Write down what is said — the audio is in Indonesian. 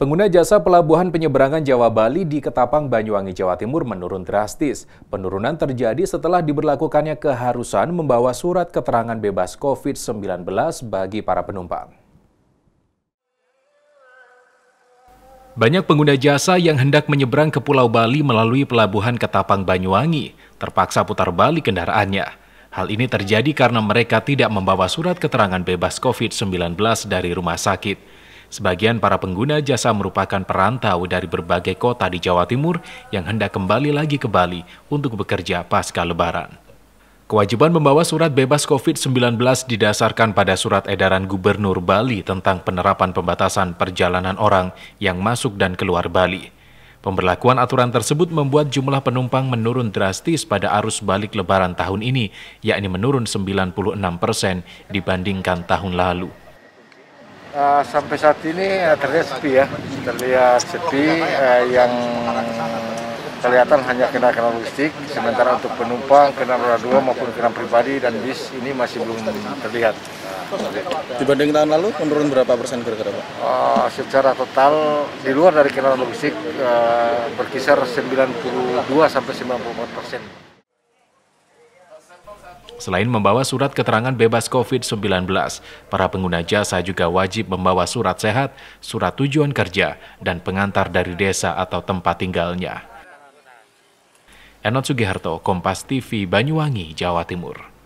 Pengguna jasa pelabuhan penyeberangan Jawa Bali di Ketapang, Banyuwangi, Jawa Timur menurun drastis. Penurunan terjadi setelah diberlakukannya keharusan membawa surat keterangan bebas COVID-19 bagi para penumpang. Banyak pengguna jasa yang hendak menyeberang ke Pulau Bali melalui pelabuhan Ketapang Banyuwangi terpaksa putar balik kendaraannya. Hal ini terjadi karena mereka tidak membawa surat keterangan bebas COVID-19 dari rumah sakit. Sebagian para pengguna jasa merupakan perantau dari berbagai kota di Jawa Timur yang hendak kembali lagi ke Bali untuk bekerja pasca lebaran. Kewajiban membawa surat bebas COVID-19 didasarkan pada surat edaran Gubernur Bali tentang penerapan pembatasan perjalanan orang yang masuk dan keluar Bali. Pemberlakuan aturan tersebut membuat jumlah penumpang menurun drastis pada arus balik lebaran tahun ini, yakni menurun 96 persen dibandingkan tahun lalu. Eh, sampai saat ini uh, terlihat sepi ya, terlihat sepi uh, yang kelihatan hanya kendaraan logistik, sementara untuk penumpang kendaraan dua maupun kendaraan pribadi dan bis ini masih belum terlihat. Dibanding tahun lalu menurun berapa persen kira-kira Pak? Uh, secara total di luar dari kendaraan logistik uh, berkisar 92 sampai 94 persen. Selain membawa surat keterangan bebas COVID-19, para pengguna jasa juga wajib membawa surat sehat, surat tujuan kerja, dan pengantar dari desa atau tempat tinggalnya. Enot Sugiharto, Kompas TV, Banyuwangi, Jawa Timur.